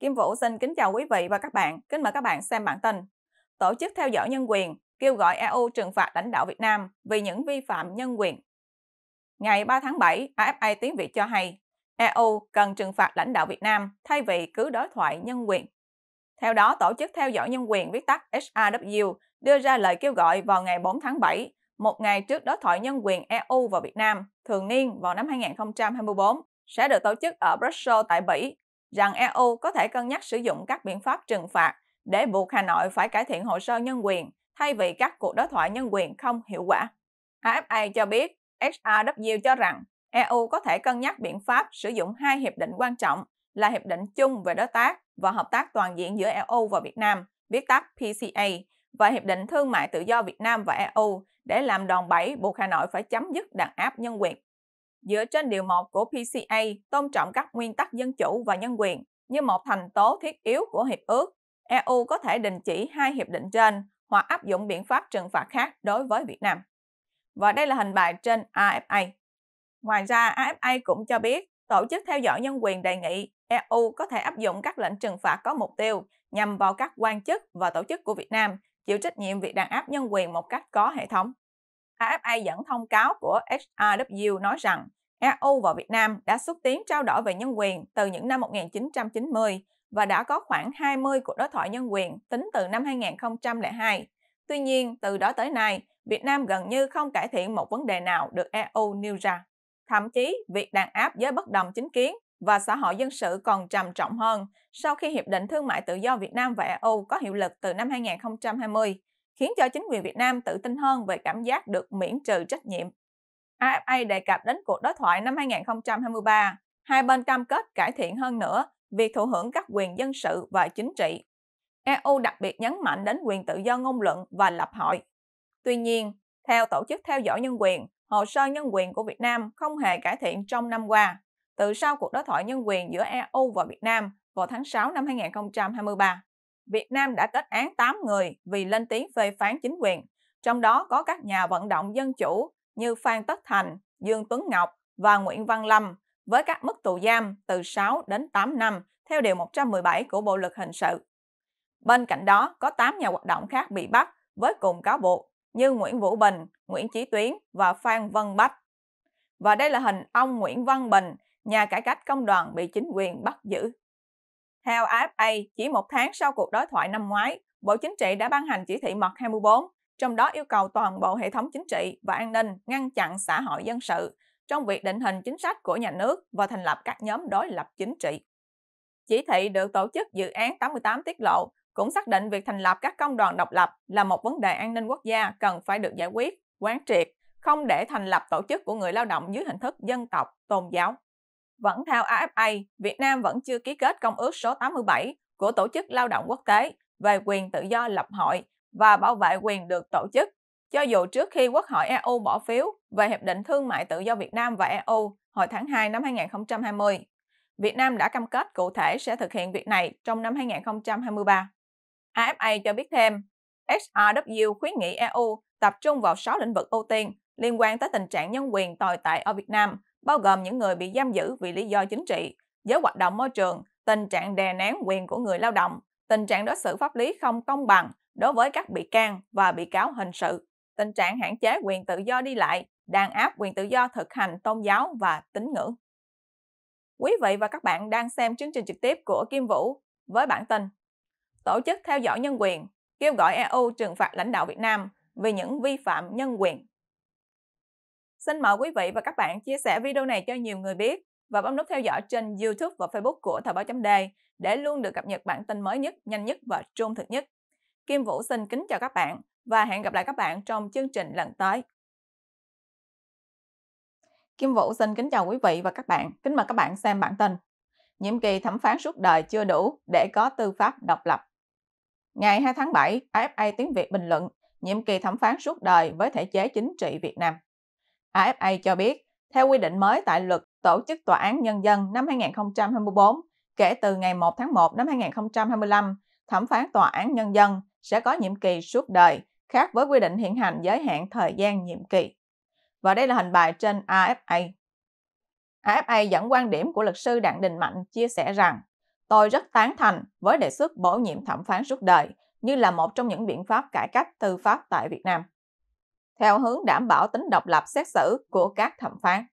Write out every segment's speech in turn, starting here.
Kim Vũ xin kính chào quý vị và các bạn. Kính mời các bạn xem bản tin. Tổ chức theo dõi nhân quyền kêu gọi EU trừng phạt lãnh đạo Việt Nam vì những vi phạm nhân quyền. Ngày 3 tháng 7, AFA tiếng Việt cho hay EU cần trừng phạt lãnh đạo Việt Nam thay vì cứ đối thoại nhân quyền. Theo đó, Tổ chức Theo dõi Nhân quyền viết tắt HRW đưa ra lời kêu gọi vào ngày 4 tháng 7, một ngày trước đối thoại nhân quyền EU và Việt Nam thường niên vào năm 2024 sẽ được tổ chức ở Brussels tại Bỉ rằng EU có thể cân nhắc sử dụng các biện pháp trừng phạt để buộc Hà Nội phải cải thiện hồ sơ nhân quyền thay vì các cuộc đối thoại nhân quyền không hiệu quả. AFA cho biết HRW cho rằng EU có thể cân nhắc biện pháp sử dụng hai hiệp định quan trọng là Hiệp định chung về đối tác và hợp tác toàn diện giữa EU và Việt Nam, viết tắt PCA, và Hiệp định Thương mại Tự do Việt Nam và EU để làm đòn bẩy buộc Hà Nội phải chấm dứt đàn áp nhân quyền dựa trên điều 1 của PCA tôn trọng các nguyên tắc dân chủ và nhân quyền như một thành tố thiết yếu của hiệp ước, EU có thể đình chỉ hai hiệp định trên hoặc áp dụng biện pháp trừng phạt khác đối với Việt Nam. Và đây là hình bài trên AFA. Ngoài ra, AFA cũng cho biết tổ chức theo dõi nhân quyền đề nghị EU có thể áp dụng các lệnh trừng phạt có mục tiêu nhằm vào các quan chức và tổ chức của Việt Nam chịu trách nhiệm việc đàn áp nhân quyền một cách có hệ thống. AFA dẫn thông cáo của HRW nói rằng EU và Việt Nam đã xúc tiến trao đổi về nhân quyền từ những năm 1990 và đã có khoảng 20 cuộc đối thoại nhân quyền tính từ năm 2002. Tuy nhiên, từ đó tới nay, Việt Nam gần như không cải thiện một vấn đề nào được EU nêu ra. Thậm chí, việc đàn áp giới bất đồng chính kiến và xã hội dân sự còn trầm trọng hơn sau khi Hiệp định Thương mại Tự do Việt Nam và EU có hiệu lực từ năm 2020 khiến cho chính quyền Việt Nam tự tin hơn về cảm giác được miễn trừ trách nhiệm. AFA đề cập đến cuộc đối thoại năm 2023, hai bên cam kết cải thiện hơn nữa việc thụ hưởng các quyền dân sự và chính trị. EU đặc biệt nhấn mạnh đến quyền tự do ngôn luận và lập hội. Tuy nhiên, theo Tổ chức Theo dõi Nhân quyền, hồ sơ nhân quyền của Việt Nam không hề cải thiện trong năm qua, từ sau cuộc đối thoại nhân quyền giữa EU và Việt Nam vào tháng 6 năm 2023. Việt Nam đã kết án 8 người vì lên tiếng phê phán chính quyền, trong đó có các nhà vận động dân chủ như Phan Tất Thành, Dương Tuấn Ngọc và Nguyễn Văn Lâm với các mức tù giam từ 6 đến 8 năm theo Điều 117 của Bộ Luật Hình sự. Bên cạnh đó, có 8 nhà hoạt động khác bị bắt với cùng cáo buộc như Nguyễn Vũ Bình, Nguyễn Chí Tuyến và Phan Vân Bách. Và đây là hình ông Nguyễn Văn Bình, nhà cải cách công đoàn bị chính quyền bắt giữ theo AFA, chỉ một tháng sau cuộc đối thoại năm ngoái, Bộ Chính trị đã ban hành chỉ thị mật 24, trong đó yêu cầu toàn bộ hệ thống chính trị và an ninh ngăn chặn xã hội dân sự trong việc định hình chính sách của nhà nước và thành lập các nhóm đối lập chính trị. Chỉ thị được tổ chức dự án 88 tiết lộ cũng xác định việc thành lập các công đoàn độc lập là một vấn đề an ninh quốc gia cần phải được giải quyết, quán triệt, không để thành lập tổ chức của người lao động dưới hình thức dân tộc, tôn giáo. Vẫn theo AFA, Việt Nam vẫn chưa ký kết Công ước số 87 của Tổ chức Lao động Quốc tế về quyền tự do lập hội và bảo vệ quyền được tổ chức. Cho dù trước khi Quốc hội EU bỏ phiếu về Hiệp định Thương mại Tự do Việt Nam và EU hồi tháng 2 năm 2020, Việt Nam đã cam kết cụ thể sẽ thực hiện việc này trong năm 2023. AFA cho biết thêm, SRW khuyến nghị EU tập trung vào 6 lĩnh vực ưu tiên liên quan tới tình trạng nhân quyền tồi tệ ở Việt Nam bao gồm những người bị giam giữ vì lý do chính trị, giới hoạt động môi trường, tình trạng đè nén quyền của người lao động, tình trạng đối xử pháp lý không công bằng đối với các bị can và bị cáo hình sự, tình trạng hạn chế quyền tự do đi lại, đàn áp quyền tự do thực hành tôn giáo và tín ngưỡng. Quý vị và các bạn đang xem chương trình trực tiếp của Kim Vũ với bản tin Tổ chức theo dõi nhân quyền kêu gọi EU trừng phạt lãnh đạo Việt Nam vì những vi phạm nhân quyền Xin mời quý vị và các bạn chia sẻ video này cho nhiều người biết và bấm nút theo dõi trên YouTube và Facebook của Thời báo chấm đề để luôn được cập nhật bản tin mới nhất, nhanh nhất và trung thực nhất. Kim Vũ xin kính chào các bạn và hẹn gặp lại các bạn trong chương trình lần tới. Kim Vũ xin kính chào quý vị và các bạn. Kính mời các bạn xem bản tin. Nhiệm kỳ thẩm phán suốt đời chưa đủ để có tư pháp độc lập. Ngày 2 tháng 7, AFA Tiếng Việt bình luận nhiệm kỳ thẩm phán suốt đời với thể chế chính trị Việt Nam. AFA cho biết, theo quy định mới tại luật Tổ chức Tòa án Nhân dân năm 2024, kể từ ngày 1 tháng 1 năm 2025, thẩm phán Tòa án Nhân dân sẽ có nhiệm kỳ suốt đời, khác với quy định hiện hành giới hạn thời gian nhiệm kỳ. Và đây là hình bài trên AFA. AFA dẫn quan điểm của luật sư Đặng Đình Mạnh chia sẻ rằng Tôi rất tán thành với đề xuất bổ nhiệm thẩm phán suốt đời như là một trong những biện pháp cải cách tư pháp tại Việt Nam theo hướng đảm bảo tính độc lập xét xử của các thẩm phán.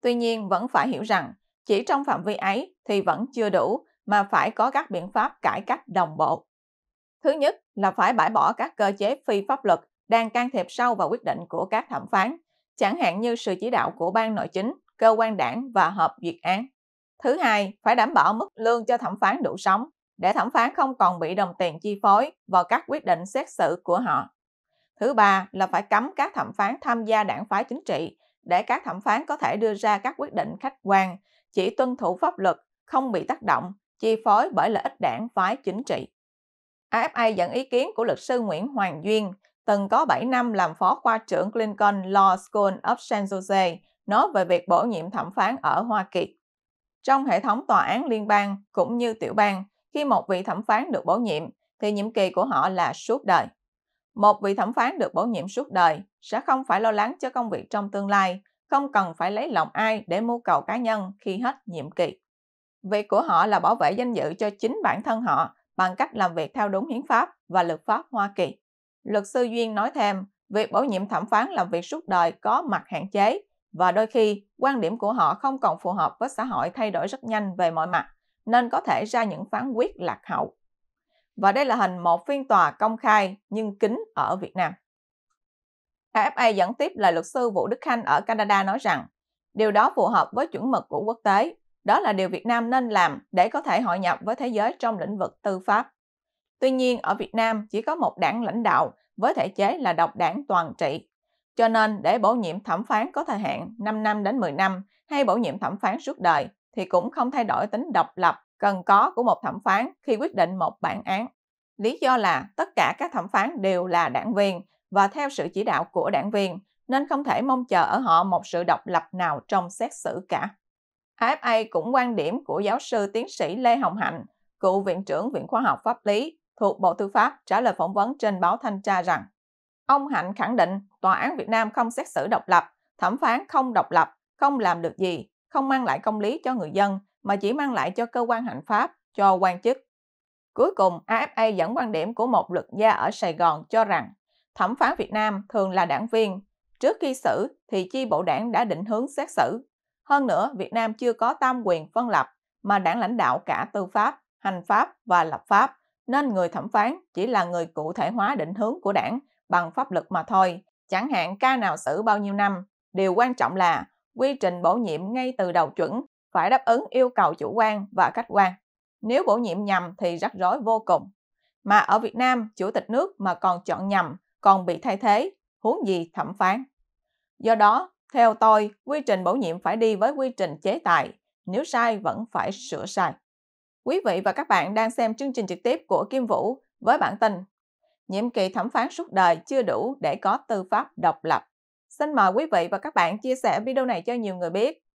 Tuy nhiên vẫn phải hiểu rằng, chỉ trong phạm vi ấy thì vẫn chưa đủ mà phải có các biện pháp cải cách đồng bộ. Thứ nhất là phải bãi bỏ các cơ chế phi pháp luật đang can thiệp sâu vào quyết định của các thẩm phán, chẳng hạn như sự chỉ đạo của ban nội chính, cơ quan đảng và hợp duyệt án. Thứ hai, phải đảm bảo mức lương cho thẩm phán đủ sống để thẩm phán không còn bị đồng tiền chi phối vào các quyết định xét xử của họ. Thứ ba là phải cấm các thẩm phán tham gia đảng phái chính trị để các thẩm phán có thể đưa ra các quyết định khách quan, chỉ tuân thủ pháp luật, không bị tác động, chi phối bởi lợi ích đảng phái chính trị. AFA dẫn ý kiến của luật sư Nguyễn Hoàng Duyên, từng có 7 năm làm phó khoa trưởng Lincoln Law School of San Jose, nói về việc bổ nhiệm thẩm phán ở Hoa Kỳ. Trong hệ thống tòa án liên bang cũng như tiểu bang, khi một vị thẩm phán được bổ nhiệm thì nhiệm kỳ của họ là suốt đời. Một vị thẩm phán được bổ nhiệm suốt đời sẽ không phải lo lắng cho công việc trong tương lai, không cần phải lấy lòng ai để mưu cầu cá nhân khi hết nhiệm kỳ. Việc của họ là bảo vệ danh dự cho chính bản thân họ bằng cách làm việc theo đúng hiến pháp và luật pháp Hoa Kỳ. Luật sư Duyên nói thêm, việc bổ nhiệm thẩm phán làm việc suốt đời có mặt hạn chế và đôi khi quan điểm của họ không còn phù hợp với xã hội thay đổi rất nhanh về mọi mặt nên có thể ra những phán quyết lạc hậu và đây là hình một phiên tòa công khai nhưng kín ở Việt Nam. AFA dẫn tiếp là luật sư Vũ Đức Khanh ở Canada nói rằng điều đó phù hợp với chuẩn mực của quốc tế, đó là điều Việt Nam nên làm để có thể hội nhập với thế giới trong lĩnh vực tư pháp. Tuy nhiên, ở Việt Nam chỉ có một đảng lãnh đạo với thể chế là độc đảng toàn trị. Cho nên, để bổ nhiệm thẩm phán có thời hạn 5 năm đến 10 năm hay bổ nhiệm thẩm phán suốt đời thì cũng không thay đổi tính độc lập cần có của một thẩm phán khi quyết định một bản án. Lý do là tất cả các thẩm phán đều là đảng viên và theo sự chỉ đạo của đảng viên, nên không thể mong chờ ở họ một sự độc lập nào trong xét xử cả. AFA cũng quan điểm của giáo sư tiến sĩ Lê Hồng Hạnh, cựu Viện trưởng Viện Khoa học Pháp lý thuộc Bộ Tư pháp trả lời phỏng vấn trên báo Thanh tra rằng Ông Hạnh khẳng định Tòa án Việt Nam không xét xử độc lập, thẩm phán không độc lập, không làm được gì, không mang lại công lý cho người dân mà chỉ mang lại cho cơ quan hành pháp, cho quan chức. Cuối cùng, AFA dẫn quan điểm của một luật gia ở Sài Gòn cho rằng thẩm phán Việt Nam thường là đảng viên. Trước khi xử thì chi bộ đảng đã định hướng xét xử. Hơn nữa, Việt Nam chưa có tam quyền phân lập mà đảng lãnh đạo cả tư pháp, hành pháp và lập pháp, nên người thẩm phán chỉ là người cụ thể hóa định hướng của đảng bằng pháp luật mà thôi. Chẳng hạn ca nào xử bao nhiêu năm, điều quan trọng là quy trình bổ nhiệm ngay từ đầu chuẩn phải đáp ứng yêu cầu chủ quan và khách quan. Nếu bổ nhiệm nhầm thì rắc rối vô cùng. Mà ở Việt Nam, chủ tịch nước mà còn chọn nhầm, còn bị thay thế, huống gì thẩm phán. Do đó, theo tôi, quy trình bổ nhiệm phải đi với quy trình chế tài, nếu sai vẫn phải sửa sai. Quý vị và các bạn đang xem chương trình trực tiếp của Kim Vũ với bản tin Nhiệm kỳ thẩm phán suốt đời chưa đủ để có tư pháp độc lập. Xin mời quý vị và các bạn chia sẻ video này cho nhiều người biết